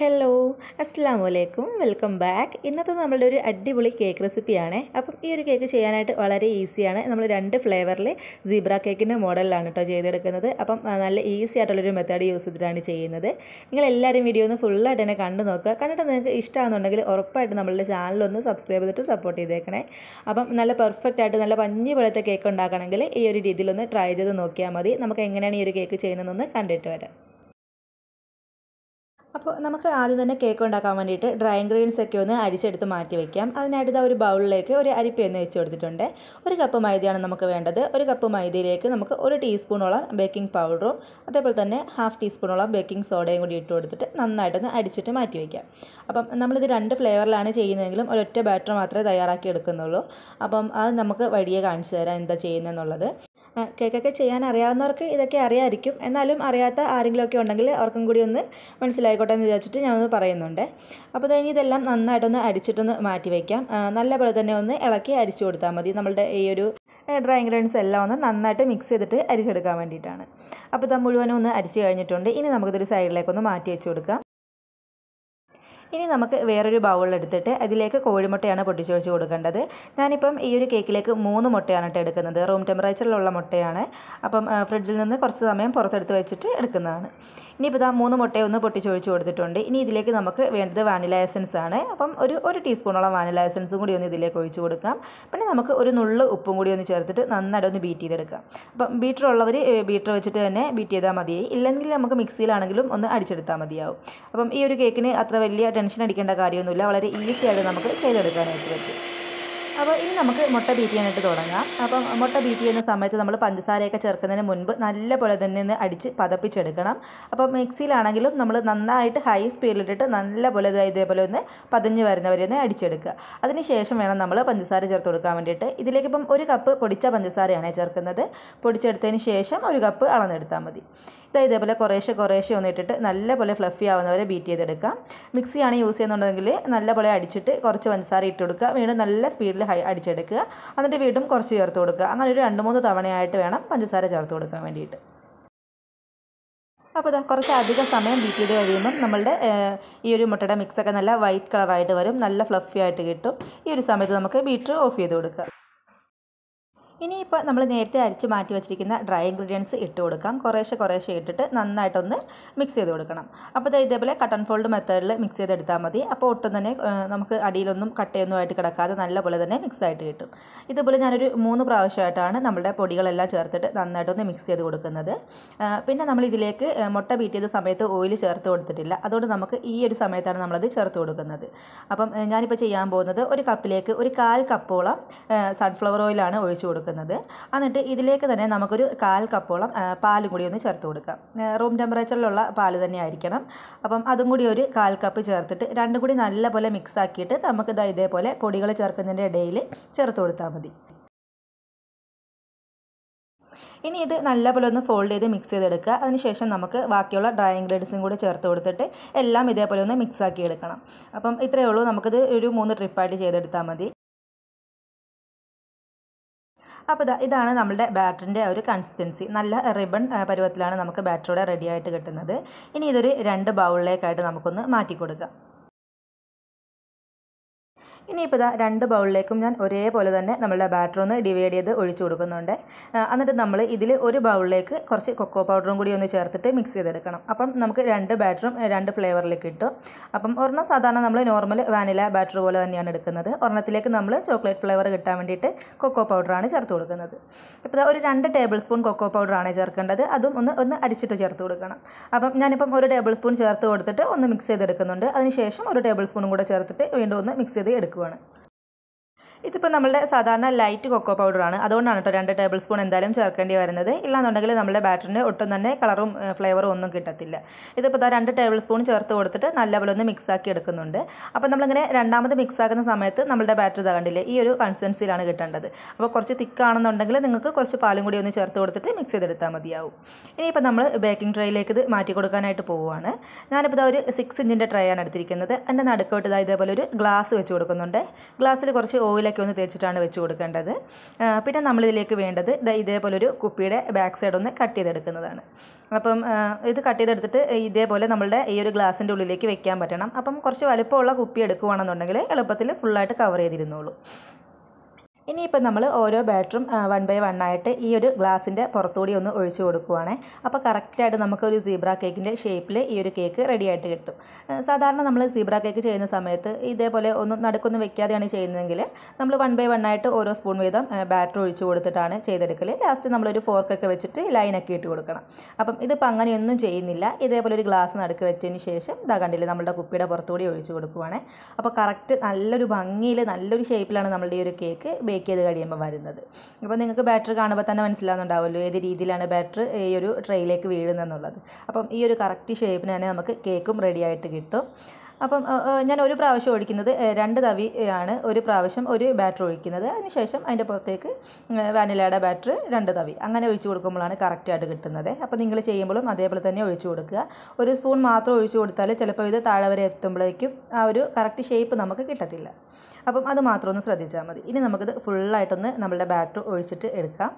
hello അസ്സാം വലൈക്കും welcome back ഇന്നത്തെ നമ്മളുടെ ഒരു അടിപൊളി കേക്ക് റെസിപ്പിയാണ് അപ്പം ഈ ഒരു കേക്ക് ചെയ്യാനായിട്ട് വളരെ ഈസിയാണ് നമ്മൾ രണ്ട് ഫ്ലേവറിൽ സീബ്ര കേക്കിൻ്റെ മോഡലിലാണ് കേട്ടോ ചെയ്തെടുക്കുന്നത് അപ്പം നല്ല ഈസി ആയിട്ടുള്ളൊരു മെത്തേഡ് യൂസ് ചെയ്തിട്ടാണ് ചെയ്യുന്നത് നിങ്ങൾ എല്ലാവരും വീഡിയോ ഒന്ന് ഫുള്ളായിട്ട് തന്നെ കണ്ടു നോക്കുക കണ്ടിട്ട് നിങ്ങൾക്ക് ഇഷ്ടമാണെന്നുണ്ടെങ്കിൽ ഉറപ്പായിട്ട് നമ്മളുടെ ചാനലൊന്ന് സബ്സ്ക്രൈബ് ചെയ്തിട്ട് സപ്പോർട്ട് ചെയ്തേക്കണേ അപ്പം നല്ല പെർഫെക്റ്റ് ആയിട്ട് നല്ല പഞ്ഞി പോലത്തെ കേക്ക് ഉണ്ടാക്കണമെങ്കിൽ ഈ ഒരു രീതിയിലൊന്ന് ട്രൈ ചെയ്ത് നോക്കിയാൽ മതി നമുക്ക് എങ്ങനെയാണ് ഈ ഒരു കേക്ക് ചെയ്യുന്നതെന്ന് കണ്ടിട്ട് വരാം അപ്പോൾ നമുക്ക് ആദ്യം തന്നെ കേക്ക് ഉണ്ടാക്കാൻ വേണ്ടിയിട്ട് ഡ്രൈ ഇൻഗ്രീഡിയൻസ് ഒക്കെ ഒന്ന് അരിച്ചെടുത്ത് മാറ്റി വയ്ക്കാം അതിനായിട്ട് ഇതാ ഒരു ബൗളിലേക്ക് ഒരു അരിപ്പ ഒന്ന് വെച്ച് കൊടുത്തിട്ടുണ്ട് ഒരു കപ്പ് മൈദയാണ് നമുക്ക് വേണ്ടത് ഒരു കപ്പ് മൈദയിലേക്ക് നമുക്ക് ഒരു ടീസ്പൂണോളം ബേക്കിംഗ് പൗഡറും അതേപോലെ തന്നെ ഹാഫ് ടീസ്പൂണോളം ബേക്കിംഗ് സോഡയും കൂടി ഇട്ട് കൊടുത്തിട്ട് നന്നായിട്ടൊന്ന് അടിച്ചിട്ട് മാറ്റി വയ്ക്കാം അപ്പം നമ്മളിത് രണ്ട് ഫ്ലേവറിലാണ് ചെയ്യുന്നതെങ്കിലും ഒരൊറ്റ ബാറ്റർ മാത്രമേ തയ്യാറാക്കി എടുക്കുന്നുള്ളൂ അപ്പം അത് നമുക്ക് വഴിയെ കാണിച്ചു തരാം എന്താ ചെയ്യുന്നതെന്നുള്ളത് കേക്കൊക്കെ ചെയ്യാൻ അറിയാവുന്നവർക്ക് ഇതൊക്കെ അറിയാമായിരിക്കും എന്നാലും അറിയാത്ത ആരെങ്കിലുമൊക്കെ ഉണ്ടെങ്കിൽ അവർക്കും കൂടി ഒന്ന് മനസ്സിലായിക്കോട്ടെ എന്ന് വിചാരിച്ചിട്ട് ഞാനൊന്ന് പറയുന്നുണ്ട് അപ്പോൾ തന്നെ ഇതെല്ലാം നന്നായിട്ടൊന്ന് അടിച്ചിട്ടൊന്ന് മാറ്റി വയ്ക്കാം നല്ലപോലെ തന്നെ ഒന്ന് ഇളക്കി അരിച്ചു കൊടുത്താൽ മതി നമ്മളുടെ ഈ ഒരു ഡ്രൈ ഇൻഗ്രീഡിയൻസ് എല്ലാം ഒന്ന് നന്നായിട്ട് മിക്സ് ചെയ്തിട്ട് അരിച്ചെടുക്കാൻ വേണ്ടിയിട്ടാണ് അപ്പോൾ ഇത് മുഴുവനും ഒന്ന് അരിച്ചു കഴിഞ്ഞിട്ടുണ്ട് ഇനി നമുക്കിതൊരു സൈഡിലേക്കൊന്ന് മാറ്റി വെച്ച് കൊടുക്കാം ഇനി നമുക്ക് വേറൊരു ബൗൾ എടുത്തിട്ട് അതിലേക്ക് കോഴിമുട്ടയാണ് പൊട്ടിച്ചൊഴിച്ച് കൊടുക്കേണ്ടത് ഞാനിപ്പം ഈ ഒരു കേക്കിലേക്ക് മൂന്ന് മുട്ടയാണ് കേട്ടോ എടുക്കുന്നത് റൂം ടെമ്പറേച്ചറിലുള്ള മുട്ടയാണ് അപ്പം ഫ്രിഡ്ജിൽ നിന്ന് കുറച്ച് സമയം പുറത്തെടുത്ത് വെച്ചിട്ട് എടുക്കുന്നതാണ് ഇനിയിപ്പോൾ ഇതാ മൂന്ന് മുട്ടയെ ഒന്ന് പൊട്ടിച്ചൊഴിച്ച് കൊടുത്തിട്ടുണ്ട് ഇനി ഇതിലേക്ക് നമുക്ക് വേണ്ടത് വാനില എസൻസ് ആണ് അപ്പം ഒരു ഒരു ടീസ്പൂണോളം വാനില എസൻസും കൂടി ഒന്ന് ഇതിലേക്ക് ഒഴിച്ച് കൊടുക്കാം പിന്നെ നമുക്ക് ഒരു നുള്ള് ഉപ്പും കൂടി ഒന്ന് ചേർത്തിട്ട് നന്നായിട്ട് ഒന്ന് ബീറ്റ് ചെയ്തെടുക്കാം അപ്പം ബീറ്റർ ഉള്ളവർ ബീറ്റർ വെച്ചിട്ട് തന്നെ ബീറ്റ് ചെയ്താൽ മതിയായി ഇല്ലെങ്കിൽ നമുക്ക് മിക്സിയിലാണെങ്കിലും ഒന്ന് അടിച്ചെടുത്താൽ മതിയാവും അപ്പം ഈ ഒരു കേക്കിന് അത്ര വലിയ ടെൻഷൻ അടിക്കേണ്ട കാര്യമൊന്നുമില്ല വളരെ ഈസി ആയിട്ട് നമുക്ക് ചെയ്തെടുക്കാനായിട്ട് പറ്റും അപ്പോൾ ഇനി നമുക്ക് മുട്ട ബീറ്റ് ചെയ്യാനായിട്ട് തുടങ്ങാം അപ്പം മുട്ട ബീറ്റ് ചെയ്യുന്ന സമയത്ത് നമ്മൾ പഞ്ചസാരയൊക്കെ ചേർക്കുന്നതിന് മുൻപ് നല്ലപോലെ തന്നെ ഒന്ന് അടിച്ച് പതപ്പിച്ചെടുക്കണം അപ്പോൾ മിക്സിയിലാണെങ്കിലും നമ്മൾ നന്നായിട്ട് ഹൈ സ്പീഡിലിട്ടിട്ട് നല്ലപോലെ ഇതേപോലെ ഒന്ന് പതിഞ്ഞ് വരുന്നവരെ ഒന്ന് അടിച്ചെടുക്കുക അതിനുശേഷം വേണം നമ്മൾ പഞ്ചസാര ചേർത്ത് കൊടുക്കാൻ വേണ്ടിയിട്ട് ഇതിലേക്ക് ഇപ്പം ഒരു കപ്പ് പൊടിച്ച പഞ്ചസാരയാണ് ചേർക്കുന്നത് പൊടിച്ചെടുത്തതിന് ശേഷം ഒരു കപ്പ് അളന്നെടുത്താൽ മതി ഇതാ ഇതേപോലെ കുറേശ്ശെ കുറേശ്ശെ ഇട്ടിട്ട് നല്ലപോലെ ഫ്ലഫി ആവുന്നവരെ ബീറ്റ് ചെയ്തെടുക്കാം മിക്സിയാണ് യൂസ് ചെയ്യുന്നുണ്ടെങ്കിൽ നല്ലപോലെ അടിച്ചിട്ട് കുറച്ച് പഞ്ചസാര ഇട്ട് കൊടുക്കുക വീണ്ടും നല്ല സ്പീഡിൽ അടിച്ചെടുക്കുക എന്നിട്ട് വീണ്ടും കുറച്ച് ചേർത്ത് കൊടുക്കുക അങ്ങനെ ഒരു രണ്ട് മൂന്ന് തവണയായിട്ട് വേണം പഞ്ചസാര ചേർത്ത് കൊടുക്കാൻ വേണ്ടിയിട്ട് അപ്പോൾ ഇതാ കുറച്ച് അധിക സമയം ബീറ്റ് ചെയ്ത് കഴിയുമ്പം നമ്മളുടെ ഈ ഒരു മുട്ടയുടെ മിക്സൊക്കെ നല്ല വൈറ്റ് കളറായിട്ട് വരും നല്ല ഫ്ലഫി ആയിട്ട് കിട്ടും ഈ ഒരു സമയത്ത് നമുക്ക് ബീറ്റർ ഓഫ് ചെയ്ത് കൊടുക്കുക ഇനിയിപ്പോൾ നമ്മൾ നേരത്തെ അരിച്ച് മാറ്റി വെച്ചിരിക്കുന്ന ഡ്രൈ ഇൻഗ്രീഡിയൻസ് ഇട്ട് കൊടുക്കാം കുറേശ്ശെ കുറേശ്ശെ ഇട്ടിട്ട് നന്നായിട്ടൊന്ന് മിക്സ് ചെയ്ത് കൊടുക്കണം അപ്പോൾ ഇതേപോലെ കട്ടൺ ഫോൾഡ് മെത്തേഡിൽ മിക്സ് ചെയ്തെടുത്താൽ മതി അപ്പോൾ ഒട്ടും തന്നെ നമുക്ക് അടിയിലൊന്നും കട്ടയൊന്നും ആയിട്ട് കിടക്കാതെ നല്ലപോലെ തന്നെ മിക്സ് ആയിട്ട് കിട്ടും ഇതുപോലെ ഞാനൊരു മൂന്ന് പ്രാവശ്യമായിട്ടാണ് നമ്മുടെ പൊടികളെല്ലാം ചേർത്തിട്ട് നന്നായിട്ടൊന്ന് മിക്സ് ചെയ്ത് കൊടുക്കുന്നത് പിന്നെ നമ്മൾ ഇതിലേക്ക് മുട്ട ബീറ്റ് ചെയ്ത സമയത്ത് ഓയിൽ ചേർത്ത് കൊടുത്തിട്ടില്ല അതുകൊണ്ട് നമുക്ക് ഈ ഒരു സമയത്താണ് നമ്മളത് ചേർത്ത് കൊടുക്കുന്നത് അപ്പം ഞാനിപ്പോൾ ചെയ്യാൻ പോകുന്നത് ഒരു കപ്പിലേക്ക് ഒരു കാൽ കപ്പോളം സൺഫ്ലവർ ഓയിലാണ് ഒഴിച്ചു കൊടുക്കുന്നത് കൊടുക്കുന്നത് എന്നിട്ട് ഇതിലേക്ക് തന്നെ നമുക്കൊരു കാൽ കപ്പോളം പാലും കൂടി ഒന്ന് ചേർത്ത് കൊടുക്കാം റൂം ടെമ്പറേച്ചറിലുള്ള പാൽ തന്നെ ആയിരിക്കണം അപ്പം അതും കൂടി ഒരു കാൽ കപ്പ് ചേർത്തിട്ട് രണ്ടും കൂടി നല്ലപോലെ മിക്സ് ആക്കിയിട്ട് നമുക്ക് ഇതാ ഇതേപോലെ പൊടികൾ ചേർക്കുന്നതിൻ്റെ ഇടയിൽ ചേർത്ത് കൊടുത്താൽ മതി ഇനി ഇത് നല്ലപോലെ ഒന്ന് ഫോൾഡ് ചെയ്ത് മിക്സ് ചെയ്തെടുക്കുക അതിനുശേഷം നമുക്ക് ബാക്കിയുള്ള ഡ്രൈ ഇൻഗ്രീഡിയൻസും കൂടി ചേർത്ത് കൊടുത്തിട്ട് എല്ലാം ഇതേപോലെ ഒന്ന് മിക്സ് ആക്കി എടുക്കണം അപ്പം ഇത്രയേ ഉള്ളൂ നമുക്കിത് ഒരു മൂന്ന് ട്രിപ്പായിട്ട് ചെയ്തെടുത്താൽ മതി അപ്പോൾ ഇതാ ഇതാണ് നമ്മുടെ ബാറ്ററിൻ്റെ ഒരു കൺസിസ്റ്റൻസി നല്ല റിബൺ പരുവത്തിലാണ് നമുക്ക് ബാറ്ററിയുടെ റെഡിയായിട്ട് കിട്ടുന്നത് ഇനി ഇതൊരു രണ്ട് ബൗളിലേക്കായിട്ട് നമുക്കൊന്ന് മാറ്റി കൊടുക്കാം ഇനിയിപ്പോൾ ഇതാ രണ്ട് ബൗളിലേക്കും ഞാൻ ഒരേപോലെ തന്നെ നമ്മളുടെ ബാറ്റർ ഒന്ന് ഡിവൈഡ് ചെയ്ത് ഒഴിച്ചു കൊടുക്കുന്നുണ്ട് എന്നിട്ട് നമ്മൾ ഇതിൽ ഒരു ബൗളിലേക്ക് കുറച്ച് കൊക്കോ പൗഡറും കൂടി ഒന്ന് ചേർത്തിട്ട് മിക്സ് ചെയ്തെടുക്കണം അപ്പം നമുക്ക് രണ്ട് ബാറ്ററും രണ്ട് ഫ്ലേവറിൽ കിട്ടും അപ്പം ഒരെണ്ണം സാധാരണ നമ്മൾ നോർമൽ വാനില ബാറ്റർ പോലെ തന്നെയാണ് എടുക്കുന്നത് ഒരെണ്ണത്തിലേക്ക് നമ്മൾ ചോക്ലേറ്റ് ഫ്ലേവർ കിട്ടാൻ വേണ്ടിയിട്ട് കൊക്കോ പൗഡറാണ് ചേർത്ത് കൊടുക്കുന്നത് ഇപ്പോൾ ഒരു രണ്ട് ടേബിൾ സ്പൂൺ കൊക്കോ പൗഡറാണ് ചേർക്കേണ്ടത് അതും ഒന്ന് ഒന്ന് അരിച്ചിട്ട് ചേർത്ത് കൊടുക്കണം അപ്പം ഞാനിപ്പം ഒരു ടേബിൾ സ്പൂൺ ചേർത്ത് കൊടുത്തിട്ട് ഒന്ന് മിക്സ് ചെയ്തെടുക്കുന്നുണ്ട് അതിനുശേഷം ഒരു ടേബിൾ സ്പൂണും കൂടെ ചേർത്തിട്ട് വീണ്ടും ഒന്ന് മിക്സ് ചെയ്ത് എടുക്കുക ഉണ്ടാക്കുവാണ് ഇതിപ്പോൾ നമ്മളുടെ സാധാരണ ലൈറ്റ് കൊക്കോ പൗഡറാണ് അതുകൊണ്ടാണ് കേട്ടോ രണ്ട് ടേബിൾ സ്പൂൺ എന്തായാലും ചേർക്കേണ്ടി വരുന്നത് ഇല്ലാന്നുണ്ടെങ്കിൽ നമ്മുടെ ബാറ്ററിന് ഒട്ടും തന്നെ കളറും ഫ്ലേവറും ഒന്നും കിട്ടത്തില്ല ഇതിപ്പോൾ രണ്ട് ടേബിൾ സ്പൂൺ ചേർത്ത് കൊടുത്തിട്ട് നല്ലപോലെ ഒന്ന് മിക്സാക്കി എടുക്കുന്നുണ്ട് അപ്പോൾ നമ്മളിങ്ങനെ രണ്ടാമത് മിക്സാക്കുന്ന സമയത്ത് നമ്മുടെ ബാറ്ററി തകണ്ടില്ലേ ഈ ഒരു കൺസിസ്റ്റൻസിയിലാണ് കിട്ടേണ്ടത് അപ്പോൾ കുറച്ച് തിക്കാണെന്നുണ്ടെങ്കിൽ നിങ്ങൾക്ക് കുറച്ച് പാലും കൂടി ഒന്ന് ചേർത്ത് കൊടുത്തിട്ട് മിക്സ് ചെയ്തെടുത്താൽ മതിയാവും ഇനിയിപ്പോൾ നമ്മൾ ബേക്കിംഗ് ട്രേയിലേക്ക് ഇത് മാറ്റി കൊടുക്കാനായിട്ട് പോവുകയാണ് ഞാനിപ്പോൾ ഒരു സിക്സ് ഇഞ്ചിൻ്റെ ട്രേ ആണ് എടുത്തിരിക്കുന്നത് എൻ്റെ നടുക്കോട്ട് ഇതാ ഇതേപോലെ ഒരു ഗ്ലാസ് വെച്ച് കൊടുക്കുന്നുണ്ട് ഗ്ലാസ്സിൽ കുറച്ച് ഓയിൽ സൈഡിലൊക്കെ ഒന്ന് തേച്ചിട്ടാണ് വെച്ച് കൊടുക്കേണ്ടത് പിന്നെ നമ്മളിതിലേക്ക് വേണ്ടത് ഇതേപോലൊരു കുപ്പിയുടെ ബാക്ക് സൈഡ് ഒന്ന് കട്ട് ചെയ്തെടുക്കുന്നതാണ് അപ്പം ഇത് കട്ട് ചെയ്തെടുത്തിട്ട് ഇതേപോലെ നമ്മളുടെ ഈ ഒരു ഗ്ലാസിൻ്റെ ഉള്ളിലേക്ക് വെക്കാൻ പറ്റണം അപ്പം കുറച്ച് വലുപ്പമുള്ള കുപ്പി എടുക്കുകയാണെന്നുണ്ടെങ്കിൽ എളുപ്പത്തിൽ ഫുള്ളായിട്ട് കവർ ചെയ്തിരുന്നുള്ളൂ ഇനിയിപ്പോൾ നമ്മൾ ഓരോ ബാറ്ററും വൺ ബൈ വൺ ആയിട്ട് ഈ ഒരു ഗ്ലാസിൻ്റെ പുറത്തുകൂടി ഒന്ന് ഒഴിച്ചു കൊടുക്കുവാണേ അപ്പോൾ കറക്റ്റായിട്ട് നമുക്ക് ഒരു സീബ്ര കേക്കിൻ്റെ ഷേപ്പിൽ ഈ ഒരു കേക്ക് റെഡി ആയിട്ട് കിട്ടും സാധാരണ നമ്മൾ സീബ്ര കേക്ക് ചെയ്യുന്ന സമയത്ത് ഇതേപോലെ ഒന്ന് നടുക്കൊന്നും വെക്കാതെയാണ് ചെയ്യുന്നതെങ്കിൽ നമ്മൾ വൺ ബൈ വൺ ആയിട്ട് ഓരോ സ്പൂൺ വീതം ബാറ്റർ ഒഴിച്ചു കൊടുത്തിട്ടാണ് ചെയ്തെടുക്കൽ ലാസ്റ്റ് നമ്മളൊരു ഫോർക്കൊക്കെ വെച്ചിട്ട് ലൈനൊക്കെ ഇട്ട് കൊടുക്കണം അപ്പം ഇതിപ്പോൾ അങ്ങനെയൊന്നും ചെയ്യുന്നില്ല ഇതേപോലെ ഒരു ഗ്ലാസ് നടുക്ക് വെച്ചതിന് ശേഷം ഇതാ കണ്ടില്ലേ നമ്മുടെ കുപ്പിയുടെ പുറത്തുകൂടി ഒഴിച്ചു കൊടുക്കുവാണേ അപ്പോൾ കറക്റ്റ് നല്ലൊരു ഭംഗിയിൽ നല്ലൊരു ഷേപ്പിലാണ് നമ്മുടെ ഈ ഒരു കേക്ക് ബേക്ക് ഷേക്ക് ചെയ്ത് കഴിയുമ്പോൾ വരുന്നത് അപ്പോൾ നിങ്ങൾക്ക് ബാറ്ററി കാണുമ്പോൾ തന്നെ മനസ്സിലാവുന്നുണ്ടാവുമല്ലോ ഏത് രീതിയിലാണ് ബാറ്ററി ഈ ഒരു ട്രേയിലേക്ക് വീഴുന്നതെന്നുള്ളത് അപ്പം ഈ ഒരു കറക്റ്റ് ഷേപ്പിന് തന്നെ നമുക്ക് കേക്കും റെഡി ആയിട്ട് കിട്ടും അപ്പം ഞാൻ ഒരു പ്രാവശ്യം ഒഴിക്കുന്നത് രണ്ട് തവി ആണ് ഒരു പ്രാവശ്യം ഒരു ബാറ്റർ ഒഴിക്കുന്നത് അതിനുശേഷം അതിൻ്റെ പുറത്തേക്ക് വാനിലയുടെ ബാറ്റർ രണ്ട് തവി അങ്ങനെ ഒഴിച്ചു കൊടുക്കുമ്പോഴാണ് കറക്റ്റായിട്ട് കിട്ടുന്നത് അപ്പോൾ നിങ്ങൾ ചെയ്യുമ്പോഴും അതേപോലെ തന്നെ ഒഴിച്ചു കൊടുക്കുക ഒരു സ്പൂൺ മാത്രം ഒഴിച്ചു കൊടുത്താൽ ചിലപ്പോൾ ഇത് താഴെ വരെ എത്തുമ്പോഴേക്കും ആ ഒരു കറക്റ്റ് ഷേപ്പ് നമുക്ക് കിട്ടത്തില്ല അപ്പം അത് മാത്രം ഒന്ന് ശ്രദ്ധിച്ചാൽ മതി ഇനി നമുക്കിത് ഫുള്ളായിട്ടൊന്ന് നമ്മളുടെ ബാറ്റർ ഒഴിച്ചിട്ട് എടുക്കാം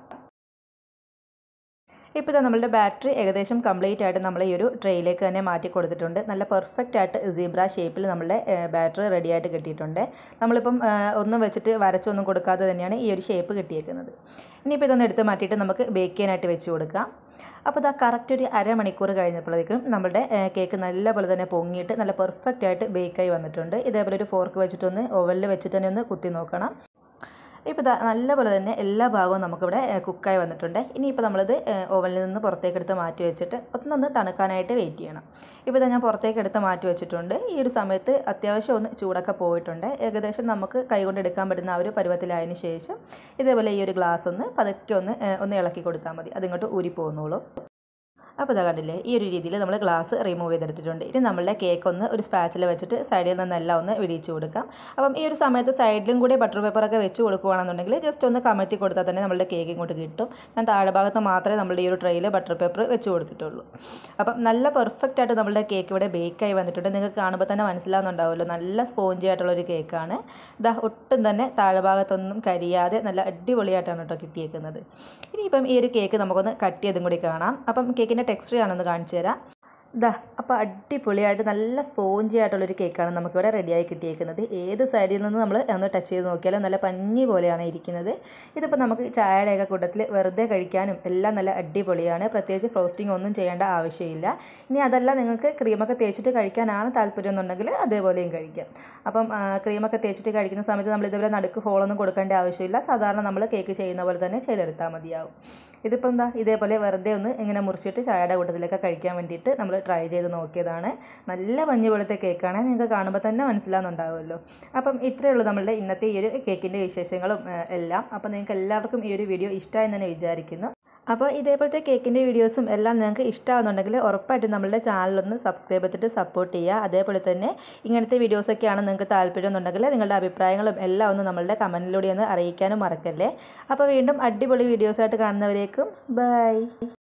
ഇപ്പോൾ ഇതാ നമ്മളുടെ ബാറ്ററി ഏകദേശം കംപ്ലീറ്റ് ആയിട്ട് നമ്മൾ ഈ ഒരു ട്രേയിലേക്ക് തന്നെ മാറ്റി കൊടുത്തിട്ടുണ്ട് നല്ല പെർഫെക്റ്റ് ആയിട്ട് സീബ്ര ഷേപ്പിൽ നമ്മളുടെ ബാറ്ററി റെഡി ആയിട്ട് കിട്ടിയിട്ടുണ്ട് നമ്മളിപ്പം ഒന്നും വെച്ചിട്ട് വരച്ചൊന്നും കൊടുക്കാതെ തന്നെയാണ് ഈ ഒരു ഷേപ്പ് കിട്ടിയേക്കുന്നത് ഇനിയിപ്പോൾ ഇതൊന്ന് എടുത്ത് മാറ്റിയിട്ട് നമുക്ക് ബേക്ക് ചെയ്യാനായിട്ട് വെച്ച് കൊടുക്കാം അപ്പോൾ ഇതാ കറക്റ്റ് ഒരു അരമണിക്കൂർ കഴിഞ്ഞപ്പോഴേക്കും നമ്മുടെ കേക്ക് നല്ലപോലെ തന്നെ പൊങ്ങിയിട്ട് നല്ല പെർഫെക്റ്റ് ആയിട്ട് ബേക്കായി വന്നിട്ടുണ്ട് ഇതേപോലെ ഒരു ഫോർക്ക് വെച്ചിട്ടൊന്ന് ഓവലിൽ വെച്ചിട്ട് തന്നെ ഒന്ന് കുത്തി നോക്കണം ഇപ്പോൾ നല്ലപോലെ തന്നെ എല്ലാ ഭാഗവും നമുക്കിവിടെ കുക്കായി വന്നിട്ടുണ്ട് ഇനിയിപ്പോൾ നമ്മളിത് ഓവനിൽ നിന്ന് പുറത്തേക്ക് എടുത്ത് മാറ്റി വെച്ചിട്ട് ഒന്നൊന്ന് തണുക്കാനായിട്ട് വെയിറ്റ് ചെയ്യണം ഇപ്പോൾ ഇതാ ഞാൻ പുറത്തേക്ക് എടുത്ത് മാറ്റി വെച്ചിട്ടുണ്ട് ഈ ഒരു സമയത്ത് അത്യാവശ്യം ഒന്ന് ചൂടൊക്കെ പോയിട്ടുണ്ട് ഏകദേശം നമുക്ക് കൈകൊണ്ട് എടുക്കാൻ പറ്റുന്ന ആ ഒരു പരുവത്തിലായതിനു ശേഷം ഇതേപോലെ ഈ ഒരു ഗ്ലാസ് ഒന്ന് പതുക്കെ ഒന്ന് ഒന്ന് ഇളക്കി കൊടുത്താൽ മതി അതിങ്ങോട്ട് ഊരി പോകുന്നുള്ളൂ അപ്പോൾ ഇതാ കണ്ടില്ലേ ഈ ഒരു രീതിയിൽ നമ്മൾ ഗ്ലാസ് റിമൂവ് ചെയ്തെടുത്തിട്ടുണ്ട് ഇനി നമ്മളുടെ കേക്ക് ഒന്ന് ഒരു സ്പാച്ചിൽ വെച്ചിട്ട് സൈഡിൽ നിന്നെല്ലാം ഒന്ന് വിടിയിച്ച് കൊടുക്കാം അപ്പം ഈ ഒരു സമയത്ത് സൈഡിലും കൂടി ബട്ടർ പേപ്പറൊക്കെ വെച്ച് കൊടുക്കുകയാണെന്നുണ്ടെങ്കിൽ ജസ്റ്റ് ഒന്ന് കമറ്റി കൊടുത്താൽ തന്നെ നമ്മളുടെ കേക്ക് ഇങ്ങോട്ട് കിട്ടും ഞാൻ താഴെ ഭാഗത്ത് മാത്രമേ നമ്മളുടെ ഈ ഒരു ട്രെയിൽ ബട്ടർ പേപ്പർ വെച്ച് കൊടുത്തിട്ടുള്ളൂ അപ്പം നല്ല പെർഫെക്റ്റ് ആയിട്ട് നമ്മളുടെ കേക്ക് ഇവിടെ ബേക്കായി വന്നിട്ടുണ്ട് നിങ്ങൾക്ക് കാണുമ്പോൾ തന്നെ മനസ്സിലാവുന്നുണ്ടാവുമല്ലോ നല്ല സ്പോഞ്ചി ആയിട്ടുള്ളൊരു കേക്കാണ് ഇതാ ഒട്ടും തന്നെ താഴെ ഭാഗത്തൊന്നും കരിയാതെ നല്ല അടിപൊളിയായിട്ടാണ് കേട്ടോ കിട്ടിയേക്കുന്നത് ഇനിയിപ്പം ഈ ഒരു കേക്ക് നമുക്കൊന്ന് കട്ട് ചെയ്തും കൂടി കാണാം അപ്പം കേക്കിൻ്റെ ടെക്സ്റ്റർ ഞാനൊന്ന് കാണിച്ചു തരാം ദാ അപ്പോൾ അടിപൊളിയായിട്ട് നല്ല സ്പോഞ്ചി ആയിട്ടുള്ളൊരു കേക്കാണ് നമുക്കിവിടെ റെഡിയായി കിട്ടിയേക്കുന്നത് ഏത് സൈഡിൽ നിന്ന് നമ്മൾ ഒന്ന് ടച്ച് ചെയ്ത് നോക്കിയാലും നല്ല പഞ്ഞി പോലെയാണ് ഇരിക്കുന്നത് ഇതിപ്പോൾ നമുക്ക് ഒക്കെ കൂട്ടത്തിൽ വെറുതെ കഴിക്കാനും എല്ലാം നല്ല അടിപൊളിയാണ് പ്രത്യേകിച്ച് ഫ്രോസ്റ്റിംഗ് ഒന്നും ചെയ്യേണ്ട ആവശ്യമില്ല ഇനി അതല്ല നിങ്ങൾക്ക് ക്രീമൊക്കെ തേച്ചിട്ട് കഴിക്കാനാണ് താല്പര്യം എന്നുണ്ടെങ്കിൽ അതേപോലെയും കഴിക്കാം അപ്പം ക്രീമൊക്കെ തേച്ചിട്ട് കഴിക്കുന്ന സമയത്ത് നമ്മൾ ഇതുപോലെ നടുക്ക് ഹോളൊന്നും കൊടുക്കേണ്ട ആവശ്യമില്ല സാധാരണ നമ്മൾ കേക്ക് ചെയ്യുന്ന പോലെ തന്നെ ചെയ്തെടുത്താൽ മതിയാവും ഇതിപ്പോൾ എന്താ ഇതേപോലെ വെറുതെ ഒന്ന് ഇങ്ങനെ മുറിച്ചിട്ട് ചായയുടെ കൂട്ടത്തിലൊക്കെ കഴിക്കാൻ വേണ്ടിയിട്ട് നമ്മൾ ട്രൈ ചെയ്ത് നോക്കിയതാണ് നല്ല മഞ്ഞ് പോലത്തെ കേക്കാണ് നിങ്ങൾക്ക് കാണുമ്പോൾ തന്നെ മനസ്സിലാവുന്നുണ്ടാവുമല്ലോ അപ്പം ഇത്രയേ ഉള്ളൂ നമ്മളുടെ ഇന്നത്തെ ഈ ഒരു കേക്കിൻ്റെ വിശേഷങ്ങളും എല്ലാം അപ്പം നിങ്ങൾക്ക് എല്ലാവർക്കും ഈ ഒരു വീഡിയോ ഇഷ്ടമായി തന്നെ വിചാരിക്കുന്നു അപ്പോൾ ഇതേപോലത്തെ കേക്കിൻ്റെ വീഡിയോസും എല്ലാം നിങ്ങൾക്ക് ഇഷ്ടമാകുന്നുണ്ടെങ്കിൽ ഉറപ്പായിട്ടും നമ്മളുടെ ചാനലൊന്ന് സബ്സ്ക്രൈബ് ചെയ്തിട്ട് സപ്പോർട്ട് ചെയ്യുക അതേപോലെ തന്നെ ഇങ്ങനത്തെ വീഡിയോസൊക്കെയാണ് നിങ്ങൾക്ക് താല്പര്യം എന്നുണ്ടെങ്കിൽ നിങ്ങളുടെ അഭിപ്രായങ്ങളും എല്ലാം ഒന്ന് നമ്മളുടെ കമൻറ്റിലൂടെ ഒന്ന് അറിയിക്കാനും മറക്കല്ലേ അപ്പോൾ വീണ്ടും അടിപൊളി വീഡിയോസായിട്ട് കാണുന്നവരേക്കും ബൈ